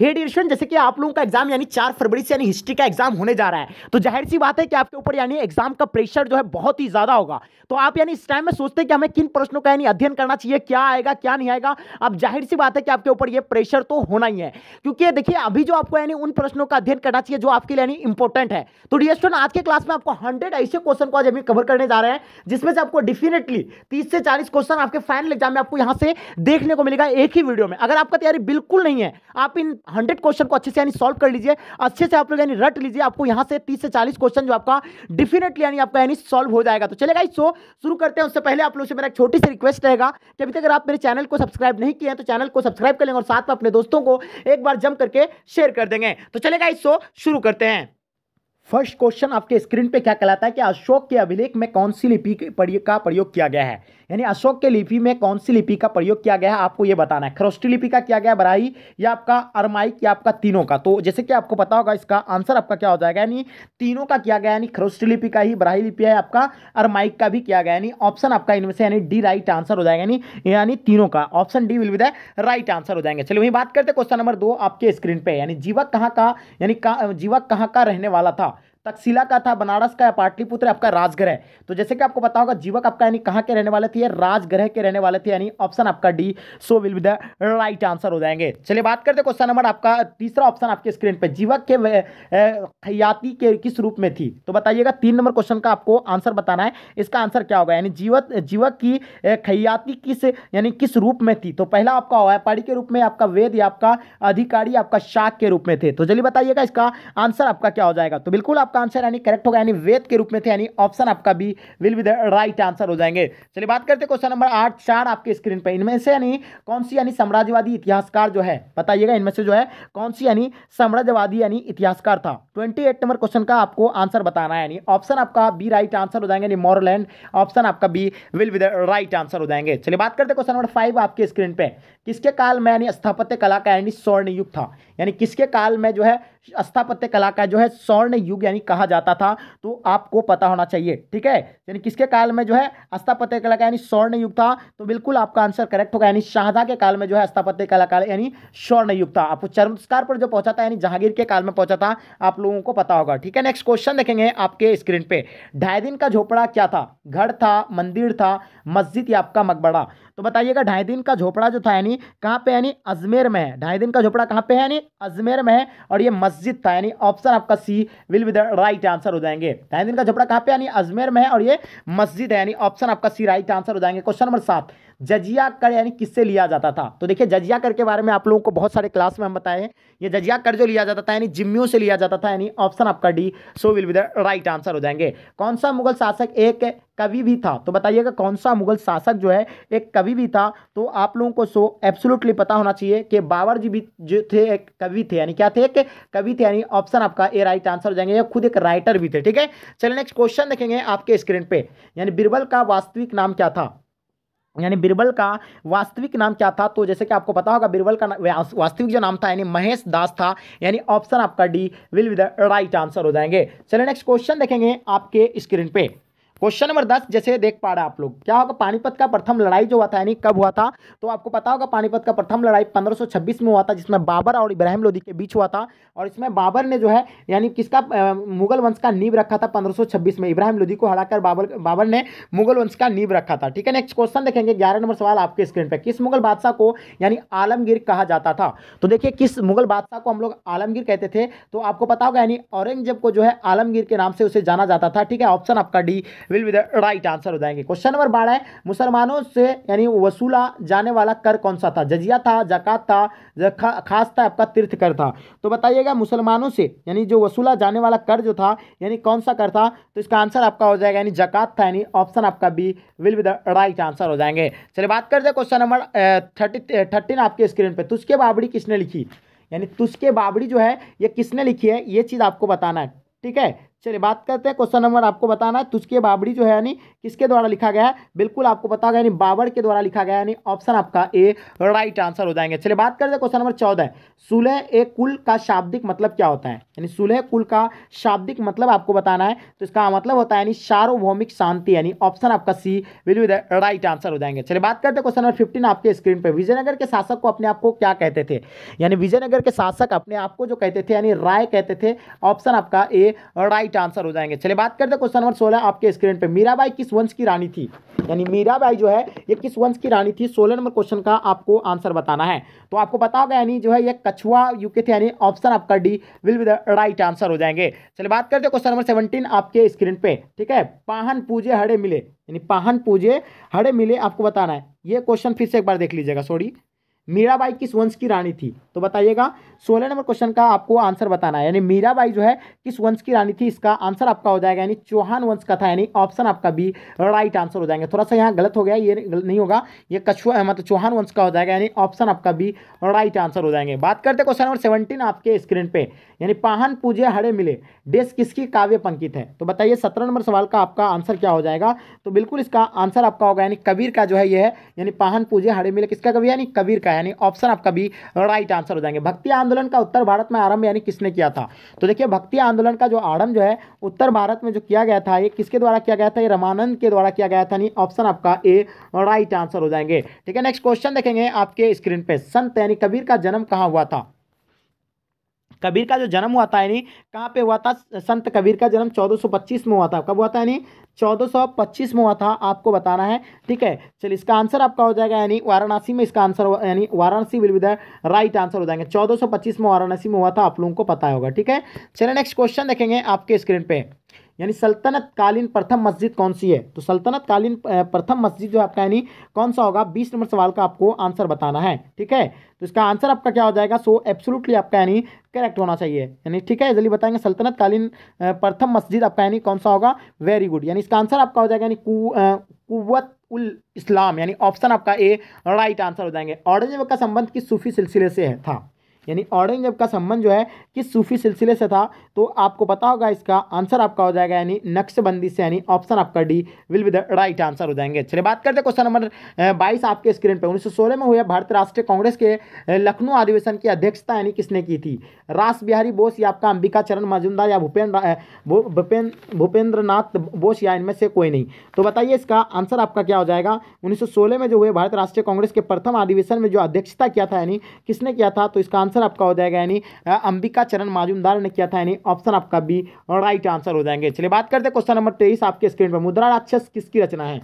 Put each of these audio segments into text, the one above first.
head addition जैसे कि आप लोगों का एग्जाम यानी चार फरवरी से यानी हिस्ट्री का एग्जाम होने जा रहा है तो जाहिर सी बात है कि आपके ऊपर यानी एग्जाम का प्रेशर जो है बहुत ही ज्यादा होगा तो आप यानी इस टाइम में सोचते हैं कि हमें किन प्रश्नों का यानी अध्ययन करना चाहिए क्या आएगा क्या नहीं आएगा अब जाहिर सी बात है कि आपके ऊपर ये प्रेशर तो होना ही है क्योंकि देखिए अभी जो आपको यानी उन प्रश्नों का अध्ययन करना चाहिए जो आपके लिए यानी इंपॉर्टेंट है तो डी आज के क्लास में आपको हंड्रेड ऐसे क्वेश्चन को आज अभी कवर करने जा रहे हैं जिसमें से आपको डेफिनेटली तीस से चालीस क्वेश्चन आपके फाइनल एग्जाम में आपको यहाँ से देखने को मिलेगा एक ही वीडियो में अगर आपका तैयारी बिल्कुल नहीं है आप इन हंड्रेड क्वेश्चन को अच्छे से यानी सॉल्व कर लीजिए अच्छे से आप लोग यानी रट लीजिए आपको यहाँ से तीस से चालीस क्वेश्चन जो आपका डेफिनेटली यानी आपका यानी सॉल्व हो जाएगा तो चलेगा इस शुरू करते हैं उससे पहले आप लोग से मेरा एक छोटी सी रिक्वेस्ट रहेगा कि अभी तक अगर आप मेरे चैनल को सब्सक्राइब नहीं किए हैं तो चैनल को सब्सक्राइब कर लेंगे और साथ में अपने दोस्तों को एक बार जम करके शेयर कर देंगे तो चलेगा इस शुरू करते हैं फर्स्ट क्वेश्चन आपके स्क्रीन पे क्या कहलाता है कि अशोक के अभिलेख में कौन सी लिपि का प्रयोग किया गया है यानी अशोक के लिपि में कौन सी लिपि का प्रयोग किया गया है आपको ये बताना है खरोष्टी लिपि का किया गया बराई या आपका अरमाइक या आपका तीनों का तो जैसे कि आपको पता होगा इसका आंसर आपका क्या हो जाएगा यानी तीनों का किया गया यानी खरोष्टी लिपि का ही बराई लिपि है आपका अरमाइक का भी किया गया यानी ऑप्शन आपका इनमें से यानी डी राइट आंसर हो जाएगा यानी यानी तीनों का option D will with right answer हो जाएंगे चलिए वही बात करते क्वेश्चन नंबर दो आपके स्क्रीन पे यानी जीवक कहाँ का यानी जीवक कहाँ का रहने वाला था तकसीला का था बनारस का या पाटलिपुत्र आपका राजग्रह तो जैसे कि आपको पता होगा जीवक आपका यानी कहाँ के रहने वाले थे राजग्रह के रहने वाले थे यानी ऑप्शन आपका D so will be the right answer हो जाएंगे चलिए बात करते क्वेश्चन नंबर आपका तीसरा ऑप्शन आपके स्क्रीन पर जीवक के खयाती के किस रूप में थी तो बताइएगा तीन नंबर क्वेश्चन का आपको आंसर बताना है इसका आंसर क्या होगा यानी जीवक जीवक की खयाति किस यानी किस रूप में थी तो पहला आपका व्यापारी के रूप में आपका वेद या आपका अधिकारी आपका शाक के रूप में थे तो चलिए बताइएगा इसका आंसर आपका क्या हो जाएगा तो बिल्कुल आप आपका आंसर यानी करेक्ट होगा यानी वेद के रूप में थे यानी ऑप्शन आपका B will be the right answer हो जाएंगे चलिए बात करते क्वेश्चन नंबर आठ चार आपके स्क्रीन पर इनमें से यानी कौन सी यानी साम्राज्यवादी इतिहासकार जो है बताइएगा इनमें से जो है कौन सी यानी साम्राज्यवादी यानी इतिहासकार था ट्वेंटी नंबर क्वेश्चन का आपको आंसर बताना है यानी ऑप्शन आपका बी राइट आंसर हो जाएंगे यानी मॉरलैंड ऑप्शन आपका B will be the right answer हो जाएंगे चलिए बात करते क्वेश्चन नंबर फाइव आपके स्क्रीन पर किसके काल में यानी स्थापत्य कला का यानी स्वर्ण युग था यानी किसके काल में जो है स्थापत्य कला का जो है स्वर्ण युग यानी कहा जाता था तो आपको पता होना चाहिए ठीक है यानी किसके काल में जो है स्थापत्य कला का यानी स्वर्ण युग था तो बिल्कुल आपका आंसर करेक्ट होगा यानी शाहजहा के काल में जो है स्थापत्य कला का यानी स्वर्ण युग था आपको चरमस्कार पर जो पहुंचा था यानी जहांगीर के काल में पहुंचा था आप लोगों को पता होगा ठीक है नेक्स्ट क्वेश्चन देखेंगे आपके स्क्रीन पे ढाई दिन का झोपड़ा क्या था घर था मंदिर था मस्जिद या आपका मकबड़ा तो बताइएगा ढाई दिन का झोपड़ा जो था यानी कहाँ पे यानी अजमेर में है ढाई दिन का झोपड़ा कहाँ पे है यानी अजमेर में है और ये मस्जिद था यानी ऑप्शन आपका C will be the right answer हो जाएंगे ढाई दिन का झोपड़ा कहाँ पे यानी अजमेर में है और ये मस्जिद है यानी ऑप्शन आपका सी राइट आंसर हो जाएंगे क्वेश्चन नंबर सात जजिया कर यानी किससे लिया जाता था तो देखिए जजिया कर के बारे में आप लोगों को बहुत सारे क्लास में हम बताए हैं ये जजिया कर जो लिया जाता था यानी जिम्मियों से लिया जाता था यानी ऑप्शन आपका D so will be the right answer हो जाएंगे कौन सा मुगल शासक एक कवि भी था तो बताइएगा कौन सा मुगल शासक जो है एक कवि भी था तो आप लोगों को सो एब्सोल्युटली पता होना चाहिए कि बाबर जी भी जो थे एक कवि थे यानी क्या थे एक कवि थे यानी ऑप्शन आपका ए राइट आंसर हो जाएंगे या खुद एक राइटर भी थे ठीक है चलिए नेक्स्ट क्वेश्चन देखेंगे आपके स्क्रीन पे यानी बिरबल का वास्तविक नाम क्या था यानी बिरबल का वास्तविक नाम क्या था तो जैसे कि आपको पता होगा बिरबल का वास्तविक जो नाम था यानी महेश दास था यानी ऑप्शन आपका D will with the right answer हो जाएंगे चलिए नेक्स्ट क्वेश्चन देखेंगे आपके स्क्रीन पे क्वेश्चन नंबर दस जैसे देख पा रहे आप लोग क्या होगा पानीपत का प्रथम लड़ाई जो हुआ था यानी कब हुआ था तो आपको पता होगा पानीपत का प्रथम लड़ाई 1526 में हुआ था जिसमें बाबर और इब्राहिम लोधी के बीच हुआ था और इसमें बाबर ने जो है यानी किसका मुगल वंश का नींव रखा था पंद्रह में इब्राहिम लोधी को हराकर बाबर बाबर ने मुगल वंश का नींव रखा था ठीक है नेक्स्ट क्वेश्चन देखेंगे ग्यारह नंबर सवाल आपके स्क्रीन पर किस मुगल बादशाह को यानी आलमगीर कहा जाता था तो देखिए किस मुगल बादशाह को हम लोग आलमगीर कहते थे तो आपको पता होगा यानी औरंगजेब को जो है आलमगीर के नाम से उसे जाना जाता था ठीक है ऑप्शन आपका D will be the right answer हो जाएंगे क्वेश्चन नंबर बारह मुसलमानों से यानी वसूला जाने वाला कर कौन सा था जजिया था जक़ात था खास था आपका तीर्थ कर था तो बताइएगा मुसलमानों से यानी जो वसूला जाने वाला कर जो था यानी कौन सा कर था तो इसका आंसर आपका हो जाएगा यानी जक़ात था यानी ऑप्शन आपका B will be the right answer हो जाएंगे चलिए बात करते हैं क्वेश्चन नंबर थर्टी थर्टीन आपके स्क्रीन पर तुस्के बाबड़ी किसने लिखी यानी तुस्के बाबड़ी जो है ये किसने लिखी है ये चीज़ आपको बताना है ठीक है चलिए बात करते हैं क्वेश्चन नंबर आपको बताना है तुझके बाबड़ी जो है यानी किसके द्वारा लिखा गया है बिल्कुल आपको पता होगा यानी बाबर के द्वारा लिखा गया यानी ऑप्शन आपका ए राइट आंसर हो जाएंगे चलिए बात करते हैं क्वेश्चन नंबर चौदह सुलह ए कुल का शाब्दिक मतलब क्या होता है यानी सुलह कुल का शाब्दिक मतलब आपको बताना है तो इसका मतलब होता है यानी सार्वभौमिक शांति यानी ऑप्शन आपका C will with right answer हो जाएंगे चलिए बात करते हैं क्वेश्चन नंबर फिफ्टीन आपके स्क्रीन पर विजयनगर के शासक को अपने आप को क्या कहते थे यानी विजयनगर के शासक अपने आप को जो कहते थे यानी राय कहते थे ऑप्शन आपका ए राइट राइट आंसर हो जाएंगे चले बात करते क्वेश्चन नंबर सोलह आपके स्क्रीन पर मीराबाई किस वंश की रानी थी यानी मीराबाई जो है ये किस वंश की रानी थी सोलह नंबर क्वेश्चन का आपको आंसर बताना है तो आपको पता होगा यानी जो है ये कछुआ यूके थे यानी ऑप्शन आपका D will be the right answer हो जाएंगे चलिए बात करते क्वेश्चन नंबर सेवनटीन आपके स्क्रीन पे ठीक है पाहन पूजे हड़े मिले यानी पाहन पूजे हड़े मिले आपको बताना है ये क्वेश्चन फिर से एक बार देख लीजिएगा सॉरी मीराबाई किस वंश की रानी थी तो बताइएगा सोलह नंबर क्वेश्चन का आपको आंसर बताना है यानी मीराबाई जो है किस वंश की रानी थी इसका आंसर आपका हो जाएगा यानी चौहान वंश का था यानी ऑप्शन आपका भी राइट आंसर हो जाएगा थोड़ा सा यहाँ गलत हो गया ये नहीं होगा ये कछुआ मतलब चौहान वंश का हो जाएगा यानी ऑप्शन आपका भी राइट आंसर हो जाएंगे बात करते क्वेश्चन नंबर सेवनटीन आपके स्क्रीन पे यानी पाहन पूजे हड़े मिले डेस किसकी काव्य पंकित है तो बताइए सत्रह नंबर सवाल का आपका आंसर क्या हो जाएगा तो बिल्कुल इसका आंसर आपका होगा यानी कबीर का जो है यह है यानी पाहन पूजे हड़े मिले किसका कवि यानी कबीर का है यानी ऑप्शन आपका भी राइट आंसर हो जाएंगे भक्ति आंदोलन का उत्तर भारत में आरंभ यानी किसने किया था तो देखिए भक्ति आंदोलन का जो आरंभ जो है उत्तर भारत में जो किया गया था ये किसके द्वारा किया गया था ये रामानंद के द्वारा किया गया था यानी ऑप्शन आपका ए राइट आंसर हो जाएंगे ठीक है नेक्स्ट क्वेश्चन देखेंगे आपके स्क्रीन पर संत यानी कबीर का जन्म कहाँ हुआ था कबीर का जो जन्म हुआ था यानी कहाँ पे हुआ था संत कबीर का जन्म 1425 में हुआ था कब हुआ था यानी 1425 में हुआ था आपको बताना है ठीक है चलिए इसका आंसर आपका हो जाएगा यानी वाराणसी में इसका आंसर यानी Varanasi will be the right answer हो जाएंगे 1425 में वाराणसी में हुआ था आप लोगों को पता होगा ठीक है चलिए नेक्स्ट क्वेश्चन देखेंगे आपके स्क्रीन पर यानी सल्तनत कालीन प्रथम मस्जिद कौन सी है तो सल्तनत कालीन प्रथम मस्जिद जो आपका यानी कौन सा होगा बीस नंबर सवाल का आपको आंसर बताना है ठीक है तो इसका आंसर आपका क्या हो जाएगा सो एब्सोलूटली आपका यानी करेक्ट होना चाहिए यानी ठीक है जल्दी बताएंगे सल्तनत कालीन प्रथम मस्जिद आपका यानी कौन सा होगा वेरी गुड यानी इसका आंसर आपका हो जाएगा यानी कुत उल इस्लाम यानी ऑप्शन आपका ए राइट आंसर हो जाएंगे औरंगजेब का संबंध किस सूफी सिलसिले से है था यानी औरंगजेब का संबंध जो है किस सूफी सिलसिले से था तो आपको पता होगा इसका आंसर आपका हो जाएगा यानी नक्शबंदी से यानी ऑप्शन आपका D will be the right answer हो जाएंगे चलिए बात करते हैं क्वेश्चन नंबर बाईस आपके स्क्रीन पर उन्नीस में हुए भारत राष्ट्रीय कांग्रेस के लखनऊ अधिवेशन की अध्यक्षता यानी किसने की थी रास बिहारी बोस या आपका अंबिका चरण मजुमदार या भूपेंद्र भूपेंद्र नाथ बोस या इनमें से कोई नहीं तो बताइए इसका आंसर आपका क्या हो जाएगा उन्नीस में जो हुए भारत राष्ट्रीय कांग्रेस के प्रथम अधिवेशन में जो अध्यक्षता किया था यानी किसने किया था तो इसका आंसर आंसर आपका हो जाएगा यानी अंबिका चरण माजूमदार ने किया था यानी ऑप्शन आपका भी राइट आंसर हो जाएंगे चलिए बात करते हैं क्वेश्चन नंबर तेईस आपके स्क्रीन पर मुद्रा राक्षस किसकी रचना है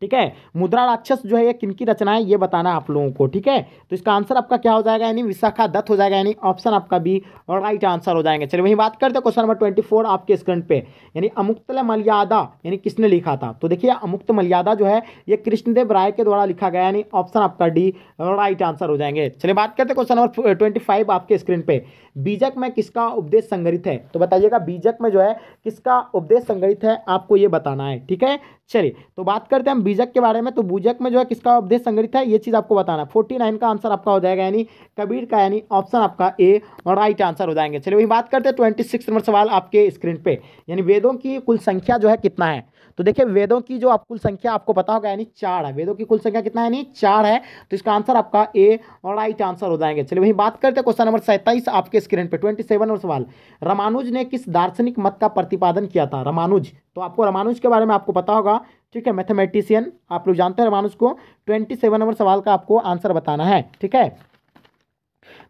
ठीक है मुद्रा राक्षस जो है ये किन की रचना है ये बताना आप लोगों को ठीक है तो इसका आंसर आपका क्या हो जाएगा यानी विशाखा दत्त हो जाएगा यानी ऑप्शन आपका भी राइट आंसर हो जाएंगे चलिए वही बात करते हैं क्वेश्चन नंबर ट्वेंटी फोर आपके स्क्रीन पे यानी अमुक्त मर्यादा यानी किसने लिखा था तो देखिए अमुक्त मर्यादा जो है ये कृष्णदेव राय के द्वारा लिखा गया यानी ऑप्शन आपका डी राइट आंसर हो जाएंगे चलिए बात करते हैं क्वेश्चन नंबर ट्वेंटी फाइव आपके स्क्रीन पे बीजक में किसका उपदेश संग्रहित है तो बताइएगा बीजक में जो है किसका उपदेश संग्रहित है आपको ये बताना है ठीक है चलिए तो बात करते हैं बीजक के बारे में तो बीजक में जो है किसका उपदेश संग्रहित है ये चीज़ आपको बताना है फोर्टी नाइन का आंसर आपका हो जाएगा यानी कबीर का यानी ऑप्शन आपका ए और राइट आंसर हो जाएंगे चलिए वही बात करते हैं ट्वेंटी सिक्स नंबर सवाल आपके स्क्रीन पर यानी वेदों की कुल संख्या जो है कितना है तो देखिए वेदों की जो आप कुल संख्या आपको पता होगा यानी चार है वेदों की कुल संख्या कितना है यानी चार है तो इसका आंसर आपका ए और राइट आंसर हो जाएंगे चलिए वहीं बात करते हैं क्वेश्चन नंबर सैंतालीस आपके स्क्रीन पर ट्वेंटी सेवन और सवाल रामानुज ने किस दार्शनिक मत का प्रतिपादन किया था रामानुज तो आपको रामानुज के बारे में आपको पता होगा ठीक है मैथमेटिशियन आप लोग जानते हैं रामानुज को ट्वेंटी सेवन नंबर सवाल का आपको आंसर बताना है ठीक है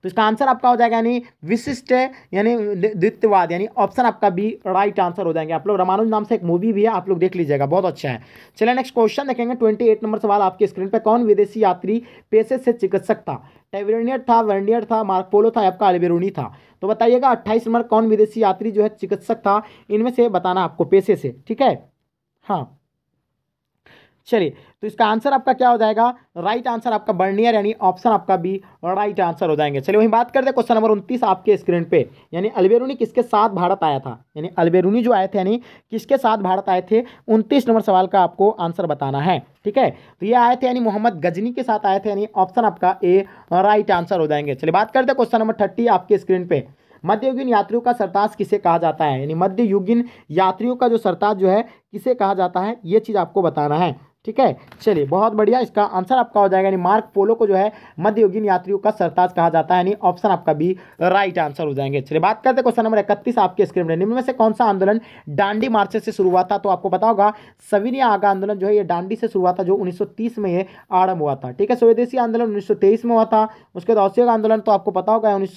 तो इसका आंसर आपका हो जाएगा यानी विशिष्ट यानी द्वित्यवाद यानी ऑप्शन आपका भी राइट आंसर हो जाएंगे आप लोग रामानुज नाम से एक मूवी भी है आप लोग देख लीजिएगा बहुत अच्छा है चलिए नेक्स्ट क्वेश्चन देखेंगे ट्वेंटी एट नंबर सवाल आपके स्क्रीन पर कौन विदेशी यात्री पेशे से चिकित्सक था टेवरियर था वर्नियर था मार्कपोलो था आपका अलबेरूनी था तो बताइएगा अट्ठाईस नंबर कौन विदेशी यात्री जो है चिकित्सक था इनमें से बताना आपको पेशे से ठीक है हाँ चलिए तो इसका आंसर आपका क्या हो जाएगा राइट आंसर आपका बर्नियर यानी ऑप्शन आपका बी राइट आंसर हो जाएंगे चलिए वहीं बात करते हैं क्वेश्चन नंबर उनतीस आपके स्क्रीन पे यानी अलबेरूनी किसके साथ भारत आया था यानी अलबेरूनी जो आए थे यानी किसके साथ भारत आए थे उनतीस नंबर सवाल का आपको आंसर बताना है ठीक है तो ये आए थे यानी मोहम्मद गजनी के साथ आए थे यानी ऑप्शन आपका ए राइट आंसर हो जाएंगे चलिए बात करते हैं क्वेश्चन नंबर थर्टी आपके स्क्रीन पर मध्ययुगीन यात्रियों का सरताज किसे कहा जाता है यानी मध्ययुगीन यात्रियों का जो सरताज जो है किसे कहा जाता है ये चीज़ आपको बताना है ठीक है चलिए बहुत बढ़िया इसका आंसर आपका हो जाएगा यानी मार्क पोलो को जो है मध्ययुगीन यात्रियों का सरताज कहा जाता है यानी ऑप्शन आपका भी राइट आंसर हो जाएंगे चलिए बात करते क्वेश्चन नंबर इकतीस आपके स्क्रीन में निम्न में से कौन सा आंदोलन डांडी मार्च से शुरू हुआ था तो आपको पता होगा सविनय आगा आंदोलन जो है ये डांडी से शुरू हुआ था जो उन्नीस में ये आरंभ हुआ था ठीक है स्वदेशी आंदोलन उन्नीस में हुआ था उसके बाद औषयोग आंदोलन तो आपको पता होगा उन्नीस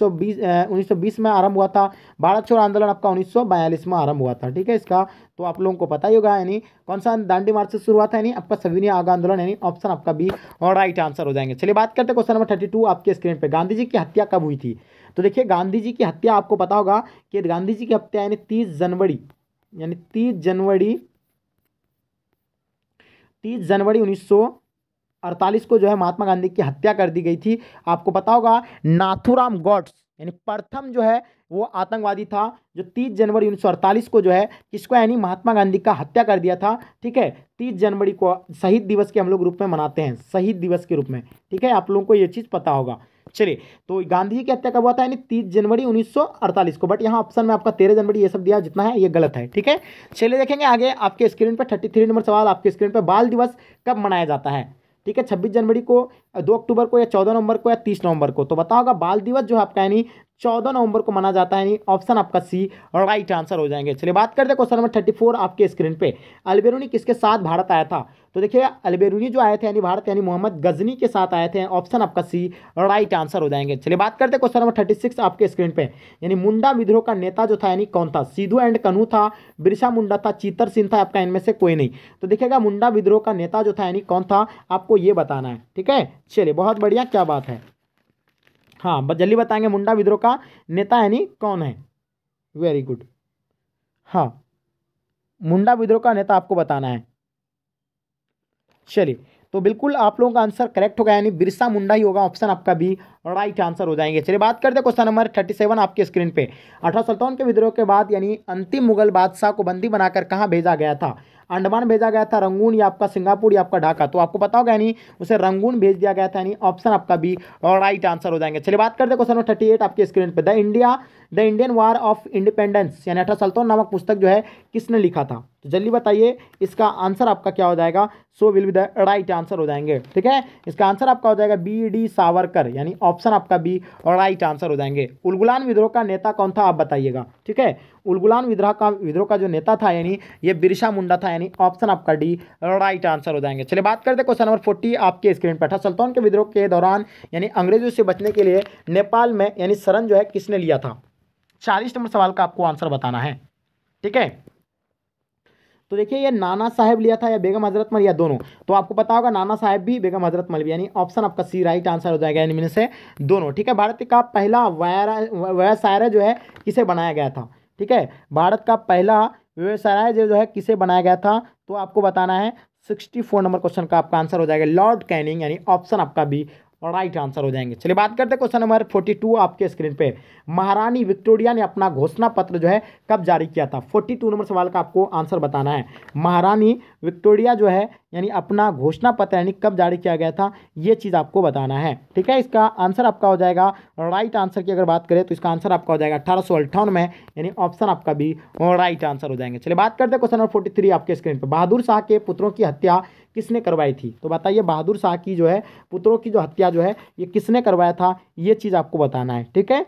सौ में आरंभ हुआ था भारत छोड़ आंदोलन आपका उन्नीस में आरंभ हुआ था ठीक है इसका तो आप लोगों को पता ही होगा यानी कौन सा दांडी मार्च से शुरुआत है यानी आपका सविनय आगा आंदोलन यानी ऑप्शन आपका बी और राइट आंसर हो जाएंगे चलिए बात करते हैं क्वेश्चन नंबर थर्टी टू आपके स्क्रीन पर गांधी जी की हत्या कब हुई थी तो देखिए गांधी जी की हत्या आपको पता होगा कि गांधी जी की हत्या यानी तीस जनवरी यानी तीस जनवरी तीस जनवरी उन्नीस सौ अड़तालीस को जो है महात्मा गांधी की हत्या कर दी गई थी आपको पता होगा नाथूराम गॉड्स यानी प्रथम जो है वो आतंकवादी था जो 30 जनवरी उन्नीस को जो है किसको यानी महात्मा गांधी का हत्या कर दिया था ठीक है 30 जनवरी को शहीद दिवस के हम लोग रूप में मनाते हैं शहीद दिवस के रूप में ठीक है आप लोगों को ये चीज़ पता होगा चलिए तो गांधी जी की हत्या कब हुआ था यानी तीस जनवरी 1948 को बट यहाँ ऑप्शन में आपका तेरह जनवरी ये सब दिया जितना है ये गलत है ठीक है चलिए देखेंगे आगे आपके स्क्रीन पर 33 नंबर सवाल आपके स्क्रीन पर बाल दिवस कब मनाया जाता है ठीक है छब्बीस जनवरी को दो अक्टूबर को या चौदह नवंबर को या तीस नवंबर को तो बताओ बाल दिवस जो है आपका यानी चौदह नवंबर को मना जाता है ऑप्शन आपका सी राइट आंसर हो जाएंगे चलिए बात करते हैं क्वेश्चन नंबर थर्टी फोर आपके स्क्रीन पे अलबेरूनी किसके साथ भारत आया था तो देखिए अलबेरूनी जो आए थे यानी भारत यानी मोहम्मद गजनी के साथ आए थे ऑप्शन आपका सी राइट आंसर हो जाएंगे चलिए बात करते हैं क्वेश्चन नंबर थर्टी सिक्स आपके स्क्रीन पे यानी मुंडा विद्रोह का नेता जो था यानी कौन था सीधू एंड कनू था बिरसा मुंडा था चीतर सिंह था आपका इनमें से कोई नहीं तो देखिएगा मुंडा विद्रोह का नेता जो था यानी कौन था आपको ये बताना है ठीक है चलिए बहुत बढ़िया क्या बात है हाँ जल्दी बताएंगे मुंडा विद्रोह का नेता यानी कौन है वेरी गुड हाँ मुंडा विद्रोह का नेता आपको बताना है चलिए तो बिल्कुल आप लोगों का आंसर करेक्ट होगा यानी बिरसा मुंडा ही होगा ऑप्शन आपका भी राइट आंसर हो जाएंगे चलिए बात करते हैं क्वेश्चन नंबर थर्टी सेवन आपके स्क्रीन पे अठारह सत्तावन के विद्रोह के बाद यानी अंतिम मुगल बादशाह को बंदी बनाकर कहाँ भेजा गया था अंडमान भेजा गया था रंगून या आपका सिंगापुर या आपका ढाका तो आपको पता होगा यानी उसे रंगून भेज दिया गया था यानी ऑप्शन आपका भी राइट आंसर हो जाएंगे चलिए बात करते क्वेश्चन नंबर थर्टी एट आपके स्क्रीन पर the India the Indian war of independence यानी अठारह सल्तौन तो नामक पुस्तक जो है किसने लिखा था तो जल्दी बताइए इसका आंसर आपका क्या हो जाएगा so will be the right answer हो जाएंगे ठीक है इसका आंसर आपका हो जाएगा बी डी सावरकर यानी ऑप्शन आपका बी राइट आंसर हो जाएंगे उलगुलान विद्रोह का नेता कौन था आप बताइएगा ठीक है उलगुलान विद्रोह का विद्रोह का जो नेता था यानी ये बिरसा मुंडा था यानी ऑप्शन आपका डी राइट आंसर हो जाएंगे चलिए बात करते क्वेश्चन नंबर फोर्टी आपके स्क्रीन पर था सुल्तान के विद्रोह के दौरान यानी अंग्रेजों से बचने के लिए नेपाल में यानी शरण जो है किसने लिया था चालीस नंबर सवाल का आपको आंसर बताना है ठीक है तो देखिए ये नाना साहब लिया था या बेगम हजरत मल या दोनों तो आपको पता होगा नाना साहब भी बेगम हजरत मल भी यानी ऑप्शन आपका सी राइट आंसर हो जाएगा यानी मैंने से दोनों ठीक है भारत का पहला वायरा व्यवसाय जो है इसे बनाया गया था ठीक है भारत का पहला व्यवसाय जो है किसे बनाया गया था तो आपको बताना है सिक्सटी फोर नंबर क्वेश्चन का आपका आंसर हो जाएगा लॉर्ड कैनिंग यानी ऑप्शन आपका भी और राइट आंसर हो जाएंगे चलिए बात करते हैं क्वेश्चन नंबर फोर्टी टू आपके स्क्रीन पे महारानी विक्टोरिया ने अपना घोषणा पत्र जो है कब जारी किया था फोर्टी टू नंबर सवाल का आपको आंसर बताना है महारानी विक्टोरिया जो है यानी अपना घोषणा पत्र यानी कब जारी किया गया था ये चीज़ आपको बताना है ठीक है इसका आंसर आपका हो जाएगा राइट आंसर की अगर बात करें तो इसका आंसर आपका हो जाएगा अठारह सौ में यानी ऑप्शन आपका भी राइट आंसर हो जाएंगे चलिए बात करते हैं क्वेश्चन नंबर फोर्टी थ्री आपके स्क्रीन पर बहादुर शाह के पुत्रों की हत्या किसने करवाई थी तो बताइए बहादुर शाह की जो है पुत्रों की जो हत्या जो है ये किसने करवाया था ये चीज़ आपको बताना है ठीक है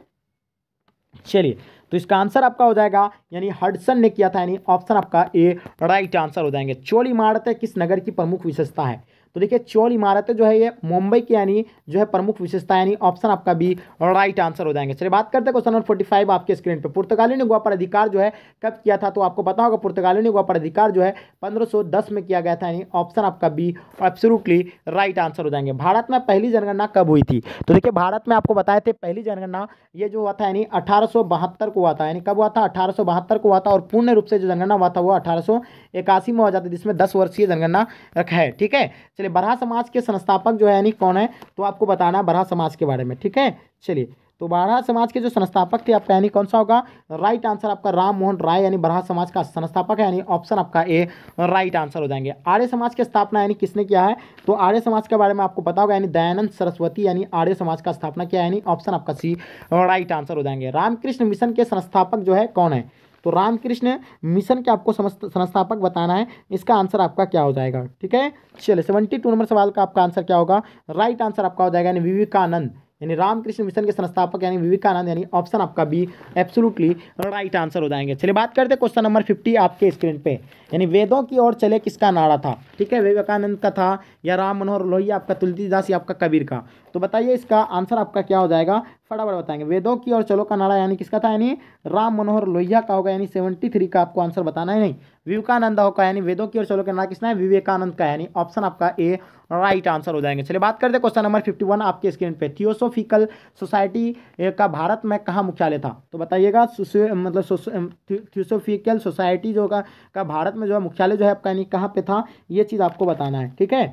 चलिए तो इसका आंसर आपका हो जाएगा यानी हडसन ने किया था यानी ऑप्शन आपका ए राइट आंसर हो जाएंगे चोली मारते किस नगर की प्रमुख विशेषता है तो देखिए चोल इमारतें जो है ये मुंबई की यानी जो है प्रमुख विशेषता यानी ऑप्शन आपका बी राइट आंसर हो जाएंगे चलिए बात करते हैं क्वेश्चन नंबर फोर्टी फाइव आपके स्क्रीन पर पुर्तगाली ने गोवा पर अधिकार जो है कब किया था तो आपको पता होगा पुर्तगाली ने गोवा पर अधिकार जो है पंद्रह में किया गया था यानी ऑप्शन आपका बी एब्सोलूटली राइट आंसर हो जाएंगे भारत में पहली जनगणना कब हुई थी तो देखिए भारत में आपको बताए थे पहली जनगणना ये जो हुआ था यानी अठारह को हुआ था यानी कब हुआ था अठारह को हुआ था और पूर्ण रूप से जो जनगणना हुआ था वो अठारह में हो जाता है जिसमें दस वर्षीय जनगणना रखा है ठीक है चलिए बरहा समाज के संस्थापक जो है यानी कौन है तो आपको बताना है बरहा समाज के बारे में ठीक है चलिए तो बरहा समाज के जो संस्थापक थे आपका यानी कौन सा होगा राइट आंसर आपका राम मोहन राय यानी बरहा समाज का संस्थापक है यानी ऑप्शन आपका ए राइट आंसर हो जाएंगे आर्य समाज की स्थापना यानी किसने किया है तो आर्य समाज के बारे में आपको पता होगा यानी दयानंद सरस्वती यानी आर्य समाज का स्थापना किया यानी ऑप्शन आपका सी राइट आंसर हो जाएंगे रामकृष्ण मिशन के संस्थापक जो है कौन है तो रामकृष्ण मिशन के आपको संस्थापक बताना है इसका आंसर आपका क्या हो जाएगा ठीक है चलिए सेवेंटी टू नंबर सवाल का आपका आंसर क्या होगा राइट आंसर आपका हो जाएगा यानी विवेकानंद यानी रामकृष्ण मिशन के संस्थापक यानी विवेकानंद यानी ऑप्शन आपका बी एब्सोलूटली राइट आंसर हो जाएंगे चलिए बात करते हैं क्वेश्चन नंबर फिफ्टी आपके स्क्रीन पे यानी वेदों की ओर चले किसका नारा था ठीक है विवेकानंद का था या राम मनोहर लोहिया आपका तुलसीदास या आपका कबीर का तो बताइए इसका आंसर आपका क्या हो जाएगा फटाफट बताएंगे वेदों की ओर चलो का नारा यानी किसका था यानी राम मनोहर लोहिया का होगा यानी सेवेंटी थ्री का आपको आंसर बताना है नहीं विवेकानंद का यानी वेदों की ओर चलो करना किसना है विवेकानंद का यानी ऑप्शन आपका ए राइट आंसर हो जाएंगे चलिए बात करते हैं क्वेश्चन नंबर फिफ्टी वन आपके स्क्रीन पे थियोसोफिकल सोसाइटी का भारत में कहाँ मुख्यालय था तो बताइएगा मतलब थियोसोफिकल सोसाइटी जो का, का भारत में जो है मुख्यालय जो है आपका यानी कहाँ पे था ये चीज़ आपको बताना है ठीक है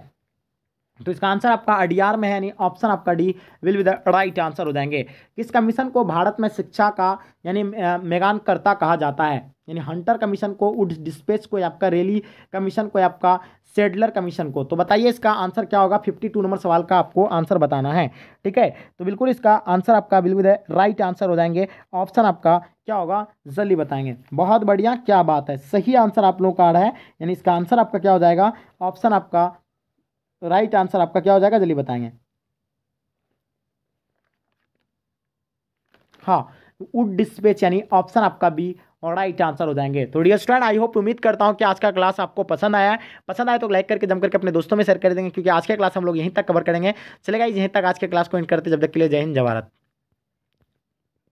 तो इसका आंसर आपका अडियार में है यानी ऑप्शन आपका D will be the right answer हो जाएंगे किस कमीशन को भारत में शिक्षा का यानी मेगानकर्ता कहा जाता है यानी हंटर कमीशन को वुड डिस्पेच को आपका रैली कमीशन को आपका सेडलर कमीशन को तो बताइए इसका आंसर क्या होगा फिफ्टी टू नंबर सवाल का आपको आंसर बताना है ठीक है तो बिल्कुल इसका आंसर आपका बिल्कुल राइट आंसर हो जाएंगे ऑप्शन आपका क्या होगा जल्दी बताएंगे बहुत बढ़िया क्या बात है सही आंसर आप लोगों का आ रहा है यानी इसका आंसर आपका क्या हो जाएगा ऑप्शन आपका राइट आंसर आपका क्या हो जाएगा जल्दी बताएंगे हाँ वुड डिस्पेच यानी ऑप्शन आपका बी और राइट आंसर हो जाएंगे तो डियर स्टूडेंट आई होप उम्मीद करता हूँ कि आज का क्लास आपको पसंद आया पसंद आया तो लाइक करके जम करके अपने दोस्तों में शेयर कर देंगे क्योंकि आज का क्लास हम लोग यहीं तक कवर करेंगे चलेगा यहीं तक आज के क्लास को इन करते जब तक के लिए जय हिंद जवाहरत